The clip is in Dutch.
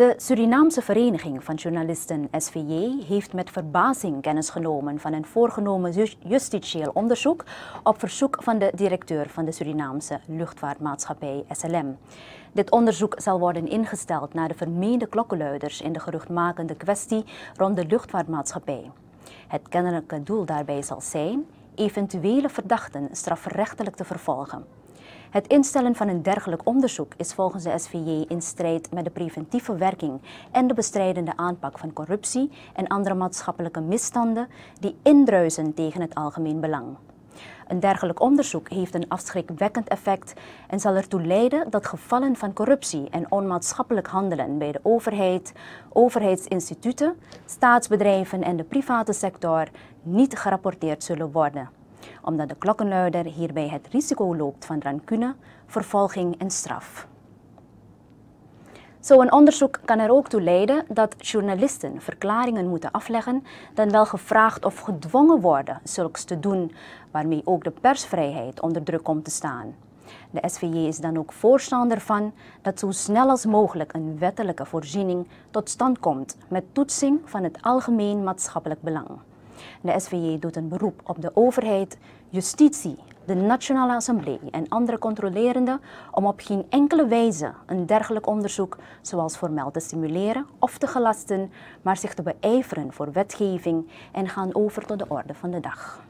De Surinaamse Vereniging van Journalisten SVJ heeft met verbazing kennis genomen van een voorgenomen justitieel onderzoek op verzoek van de directeur van de Surinaamse luchtvaartmaatschappij SLM. Dit onderzoek zal worden ingesteld naar de vermeende klokkenluiders in de geruchtmakende kwestie rond de luchtvaartmaatschappij. Het kennelijke doel daarbij zal zijn eventuele verdachten strafrechtelijk te vervolgen. Het instellen van een dergelijk onderzoek is volgens de SVJ in strijd met de preventieve werking en de bestrijdende aanpak van corruptie en andere maatschappelijke misstanden die indruisen tegen het algemeen belang. Een dergelijk onderzoek heeft een afschrikwekkend effect en zal ertoe leiden dat gevallen van corruptie en onmaatschappelijk handelen bij de overheid, overheidsinstituten, staatsbedrijven en de private sector niet gerapporteerd zullen worden omdat de klokkenluider hierbij het risico loopt van rancune, vervolging en straf. Zo'n onderzoek kan er ook toe leiden dat journalisten verklaringen moeten afleggen, dan wel gevraagd of gedwongen worden zulks te doen, waarmee ook de persvrijheid onder druk komt te staan. De SVJ is dan ook voorstander van dat zo snel als mogelijk een wettelijke voorziening tot stand komt met toetsing van het algemeen maatschappelijk belang. De SVJ doet een beroep op de overheid, justitie, de Nationale Assemblée en andere controlerenden om op geen enkele wijze een dergelijk onderzoek, zoals formeel te stimuleren of te gelasten, maar zich te beijveren voor wetgeving en gaan over tot de orde van de dag.